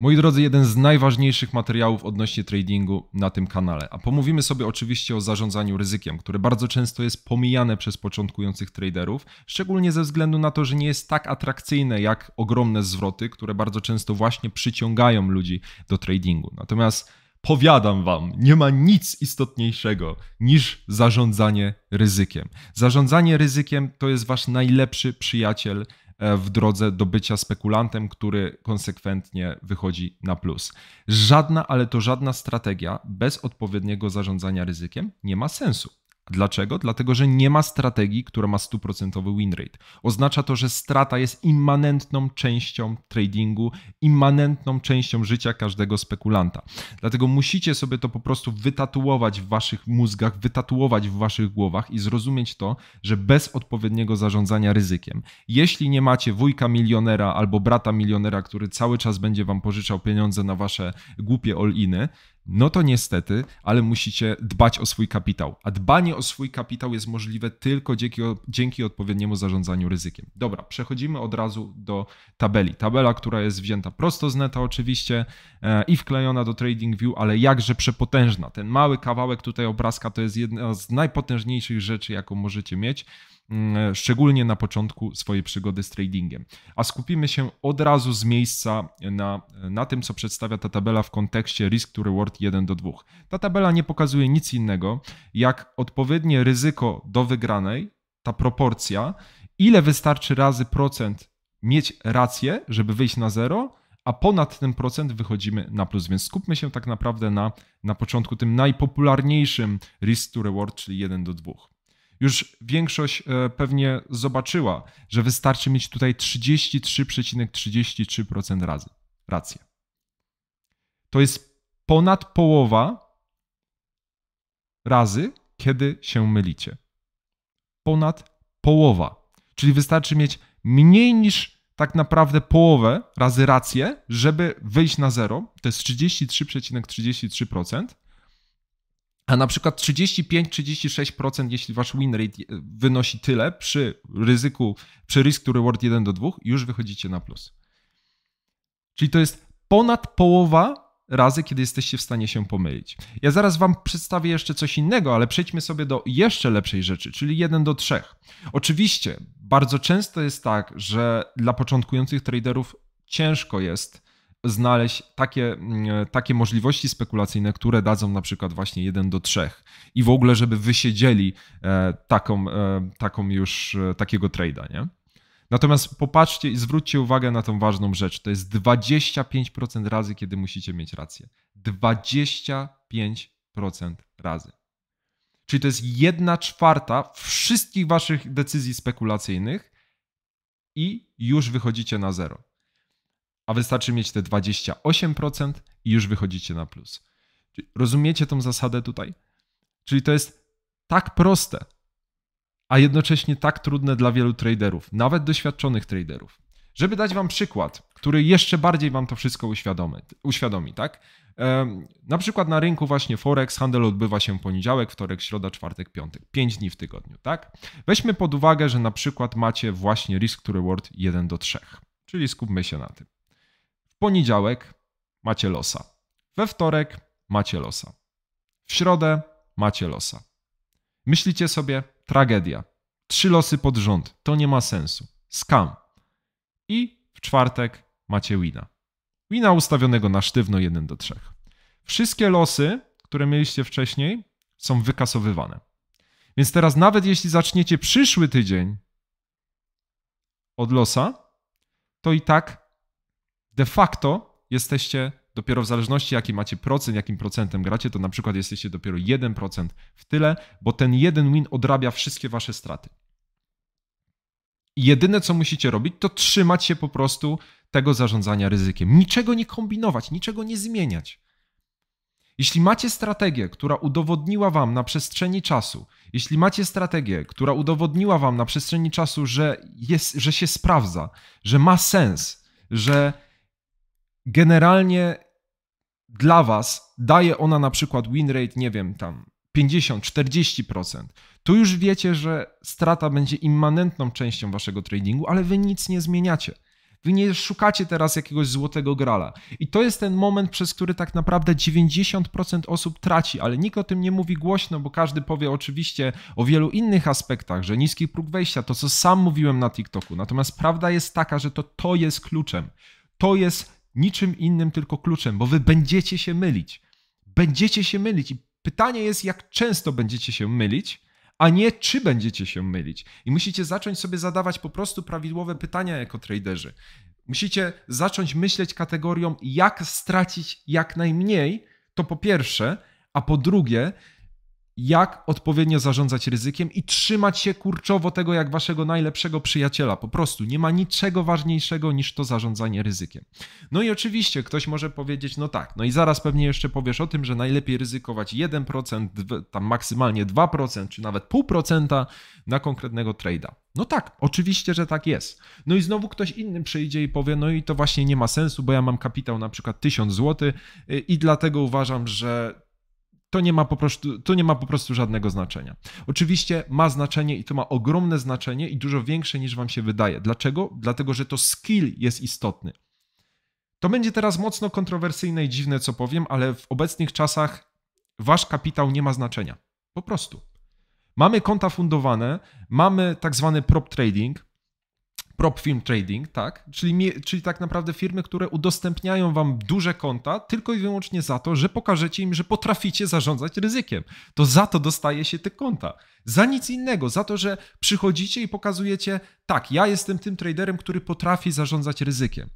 Moi drodzy, jeden z najważniejszych materiałów odnośnie tradingu na tym kanale. A pomówimy sobie oczywiście o zarządzaniu ryzykiem, które bardzo często jest pomijane przez początkujących traderów, szczególnie ze względu na to, że nie jest tak atrakcyjne jak ogromne zwroty, które bardzo często właśnie przyciągają ludzi do tradingu. Natomiast Powiadam wam, nie ma nic istotniejszego niż zarządzanie ryzykiem. Zarządzanie ryzykiem to jest wasz najlepszy przyjaciel E, w drodze do bycia spekulantem, który konsekwentnie wychodzi na plus. Żadna, ale to żadna strategia bez odpowiedniego zarządzania ryzykiem nie ma sensu. Dlaczego? Dlatego, że nie ma strategii, która ma stuprocentowy win rate. Oznacza to, że strata jest immanentną częścią tradingu, immanentną częścią życia każdego spekulanta. Dlatego musicie sobie to po prostu wytatuować w waszych mózgach, wytatuować w waszych głowach i zrozumieć to, że bez odpowiedniego zarządzania ryzykiem, jeśli nie macie wujka milionera albo brata milionera, który cały czas będzie wam pożyczał pieniądze na wasze głupie all-iny, no to niestety, ale musicie dbać o swój kapitał. A dbanie o swój kapitał jest możliwe tylko dzięki, dzięki odpowiedniemu zarządzaniu ryzykiem. Dobra, przechodzimy od razu do tabeli. Tabela, która jest wzięta prosto z neta oczywiście e, i wklejona do TradingView, ale jakże przepotężna. Ten mały kawałek tutaj obrazka to jest jedna z najpotężniejszych rzeczy, jaką możecie mieć. Mm, szczególnie na początku swojej przygody z tradingiem. A skupimy się od razu z miejsca na, na tym, co przedstawia ta tabela w kontekście risk to reward 1 do 2. Ta tabela nie pokazuje nic innego, jak odpowiednie ryzyko do wygranej, ta proporcja, ile wystarczy razy procent mieć rację, żeby wyjść na zero, a ponad ten procent wychodzimy na plus. Więc skupmy się tak naprawdę na, na początku tym najpopularniejszym risk to reward, czyli 1 do 2 już większość e, pewnie zobaczyła, że wystarczy mieć tutaj 33,33% razy rację. To jest ponad połowa razy, kiedy się mylicie. Ponad połowa. Czyli wystarczy mieć mniej niż tak naprawdę połowę razy rację, żeby wyjść na zero. To jest 33,33%. ,33%. A na przykład 35-36%, jeśli wasz win rate e, wynosi tyle, przy ryzyku, przy risk to reward 1 do 2, już wychodzicie na plus. Czyli to jest ponad połowa razy, kiedy jesteście w stanie się pomylić. Ja zaraz wam przedstawię jeszcze coś innego, ale przejdźmy sobie do jeszcze lepszej rzeczy, czyli 1 do 3. Oczywiście bardzo często jest tak, że dla początkujących traderów ciężko jest znaleźć takie, mm, e, takie możliwości spekulacyjne, które dadzą na przykład właśnie 1 do 3 i w ogóle, żeby wysiedzieli e, taką, e, taką już takiego trade'a, nie? Natomiast popatrzcie i zwróćcie uwagę na tą ważną rzecz. To jest 25% razy, kiedy musicie mieć rację. 25% razy. Czyli to jest 1 czwarta wszystkich waszych decyzji spekulacyjnych i już wychodzicie na zero a wystarczy mieć te 28% i już wychodzicie na plus. Rozumiecie tą zasadę tutaj? Czyli to jest tak proste, a jednocześnie tak trudne dla wielu traderów, nawet doświadczonych traderów. Żeby dać wam przykład, który jeszcze bardziej wam to wszystko uświadomi, uświadomi tak? Na przykład na rynku właśnie Forex handel odbywa się poniedziałek, wtorek, środa, czwartek, piątek. 5 dni w tygodniu, tak? Weźmy pod uwagę, że na przykład macie właśnie risk to reward 1 do 3, czyli skupmy się na tym poniedziałek macie losa. We wtorek macie losa. W środę macie losa. Myślicie sobie, tragedia. Trzy losy pod rząd. To nie ma sensu. Skam. I w czwartek macie wina. Wina ustawionego na sztywno 1 do 3. Wszystkie losy, które mieliście wcześniej, są wykasowywane. Więc teraz, nawet jeśli zaczniecie przyszły tydzień od losa, to i tak de facto jesteście dopiero w zależności jaki macie procent, jakim procentem gracie, to na przykład jesteście dopiero 1% w tyle, bo ten jeden win odrabia wszystkie wasze straty. I jedyne co musicie robić, to trzymać się po prostu tego zarządzania ryzykiem. Niczego nie kombinować, niczego nie zmieniać. Jeśli macie strategię, która udowodniła wam na przestrzeni czasu, jeśli macie strategię, która udowodniła wam na przestrzeni czasu, że, jest, że się sprawdza, że ma sens, że generalnie dla Was daje ona na przykład win rate, nie wiem, tam 50-40%, tu już wiecie, że strata będzie immanentną częścią Waszego tradingu, ale Wy nic nie zmieniacie. Wy nie szukacie teraz jakiegoś złotego grala. I to jest ten moment, przez który tak naprawdę 90% osób traci, ale nikt o tym nie mówi głośno, bo każdy powie oczywiście o wielu innych aspektach, że niski próg wejścia, to co sam mówiłem na TikToku. Natomiast prawda jest taka, że to to jest kluczem. To jest niczym innym, tylko kluczem, bo wy będziecie się mylić. Będziecie się mylić i pytanie jest, jak często będziecie się mylić, a nie czy będziecie się mylić. I musicie zacząć sobie zadawać po prostu prawidłowe pytania jako traderzy. Musicie zacząć myśleć kategorią, jak stracić jak najmniej, to po pierwsze, a po drugie, jak odpowiednio zarządzać ryzykiem i trzymać się kurczowo tego jak waszego najlepszego przyjaciela. Po prostu nie ma niczego ważniejszego niż to zarządzanie ryzykiem. No i oczywiście ktoś może powiedzieć, no tak, no i zaraz pewnie jeszcze powiesz o tym, że najlepiej ryzykować 1%, tam maksymalnie 2%, czy nawet 0,5% na konkretnego trade'a. No tak, oczywiście, że tak jest. No i znowu ktoś inny przyjdzie i powie, no i to właśnie nie ma sensu, bo ja mam kapitał na przykład 1000 zł y, i dlatego uważam, że to nie, ma po prostu, to nie ma po prostu żadnego znaczenia. Oczywiście ma znaczenie i to ma ogromne znaczenie i dużo większe niż Wam się wydaje. Dlaczego? Dlatego, że to skill jest istotny. To będzie teraz mocno kontrowersyjne i dziwne, co powiem, ale w obecnych czasach Wasz kapitał nie ma znaczenia. Po prostu. Mamy konta fundowane, mamy tak zwany prop trading, prop firm trading, tak? Czyli, czyli tak naprawdę firmy, które udostępniają wam duże konta tylko i wyłącznie za to, że pokażecie im, że potraficie zarządzać ryzykiem. To za to dostaje się te konta. Za nic innego, za to, że przychodzicie i pokazujecie, tak, ja jestem tym traderem, który potrafi zarządzać ryzykiem.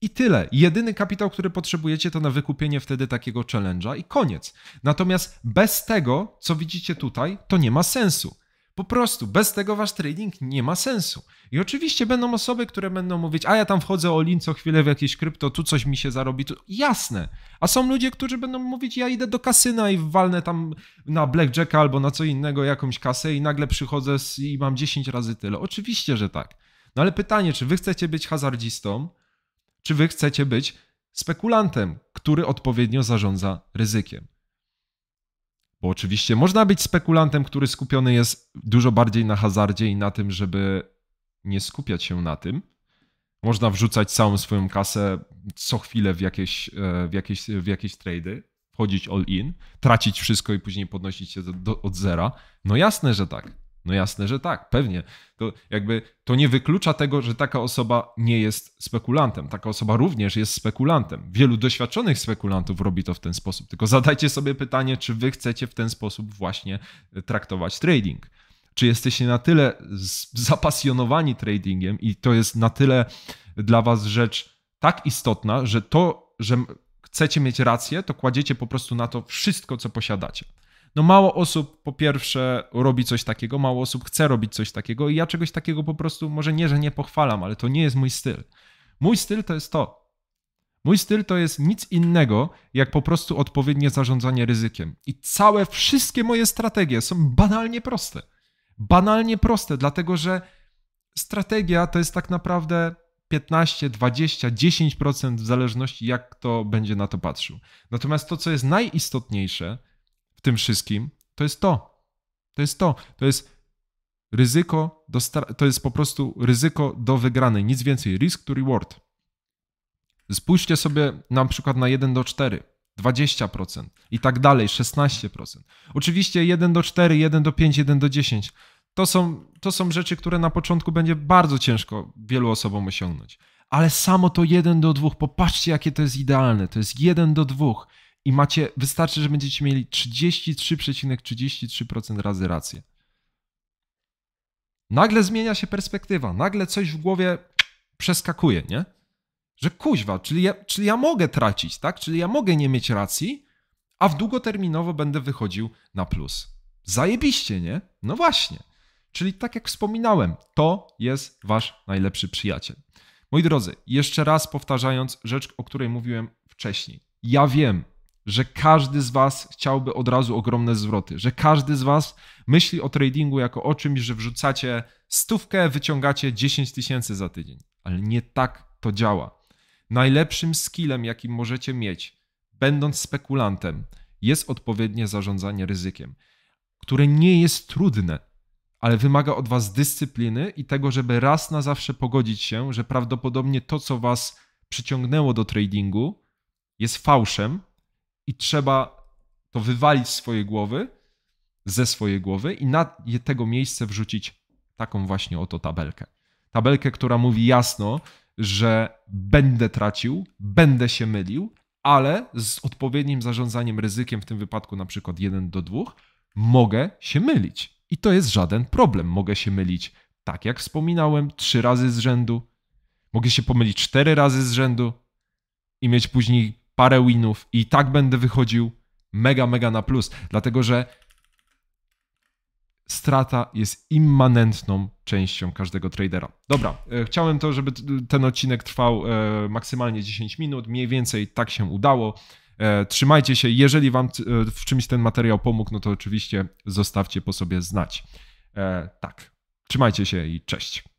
I tyle. Jedyny kapitał, który potrzebujecie, to na wykupienie wtedy takiego challenge'a i koniec. Natomiast bez tego, co widzicie tutaj, to nie ma sensu. Po prostu, bez tego wasz trading nie ma sensu. I oczywiście będą osoby, które będą mówić, a ja tam wchodzę o lin co chwilę w jakieś krypto, tu coś mi się zarobi, tu... jasne. A są ludzie, którzy będą mówić, ja idę do kasyna i walnę tam na blackjacka albo na co innego jakąś kasę i nagle przychodzę i mam 10 razy tyle. Oczywiście, że tak. No ale pytanie, czy wy chcecie być hazardzistą, czy wy chcecie być spekulantem, który odpowiednio zarządza ryzykiem. Bo oczywiście można być spekulantem, który skupiony jest dużo bardziej na hazardzie i na tym, żeby nie skupiać się na tym. Można wrzucać całą swoją kasę co chwilę w jakieś, e, w jakieś, w jakieś trady, wchodzić all in, tracić wszystko i później podnosić się do, do, od zera. No jasne, że tak. No jasne, że tak, pewnie. To jakby to nie wyklucza tego, że taka osoba nie jest spekulantem. Taka osoba również jest spekulantem. Wielu doświadczonych spekulantów robi to w ten sposób. Tylko zadajcie sobie pytanie, czy wy chcecie w ten sposób właśnie e, traktować trading. Czy jesteście na tyle zapasjonowani tradingiem i to jest na tyle dla was rzecz tak istotna, że to, że chcecie mieć rację, to kładziecie po prostu na to wszystko, co posiadacie. No mało osób po pierwsze robi coś takiego, mało osób chce robić coś takiego i ja czegoś takiego po prostu, może nie, że nie pochwalam, ale to nie jest mój styl. Mój styl to jest to. Mój styl to jest nic innego, jak po prostu odpowiednie zarządzanie ryzykiem. I całe, wszystkie moje strategie są banalnie proste. Banalnie proste, dlatego że strategia to jest tak naprawdę 15, 20, 10% w zależności, jak kto będzie na to patrzył. Natomiast to, co jest najistotniejsze, tym wszystkim, to jest to. To jest to. To jest ryzyko, do to jest po prostu ryzyko do wygranej, nic więcej. Risk to reward. Spójrzcie sobie na przykład na 1 do 4. 20% i tak dalej, 16%. Oczywiście 1 do 4, 1 do 5, 1 do 10. To są, to są rzeczy, które na początku będzie bardzo ciężko wielu osobom osiągnąć. Ale samo to 1 do 2, popatrzcie jakie to jest idealne. To jest 1 do 2 i macie, wystarczy, że będziecie mieli 33,33% 33 razy rację. Nagle zmienia się perspektywa, nagle coś w głowie przeskakuje, nie? Że kuźwa, czyli ja, czyli ja mogę tracić, tak? Czyli ja mogę nie mieć racji, a w długoterminowo będę wychodził na plus. Zajebiście, nie? No właśnie. Czyli tak jak wspominałem, to jest wasz najlepszy przyjaciel. Moi drodzy, jeszcze raz powtarzając rzecz, o której mówiłem wcześniej. Ja wiem, że każdy z Was chciałby od razu ogromne zwroty, że każdy z Was myśli o tradingu jako o czymś, że wrzucacie stówkę, wyciągacie 10 tysięcy za tydzień. Ale nie tak to działa. Najlepszym skillem, jaki możecie mieć, będąc spekulantem, jest odpowiednie zarządzanie ryzykiem, które nie jest trudne, ale wymaga od Was dyscypliny i tego, żeby raz na zawsze pogodzić się, że prawdopodobnie to, co Was przyciągnęło do tradingu, jest fałszem, i trzeba to wywalić z swojej głowy, ze swojej głowy i na tego miejsce wrzucić taką właśnie oto tabelkę. Tabelkę, która mówi jasno, że będę tracił, będę się mylił, ale z odpowiednim zarządzaniem ryzykiem, w tym wypadku na przykład 1 do 2, mogę się mylić. I to jest żaden problem. Mogę się mylić, tak jak wspominałem, trzy razy z rzędu. Mogę się pomylić cztery razy z rzędu i mieć później parę winów i tak będę wychodził mega, mega na plus, dlatego że strata jest immanentną częścią każdego tradera. Dobra, e, chciałem to, żeby ten odcinek trwał e, maksymalnie 10 minut, mniej więcej tak się udało. E, trzymajcie się, jeżeli wam w czymś ten materiał pomógł, no to oczywiście zostawcie po sobie znać. Tak, trzymajcie się i cześć.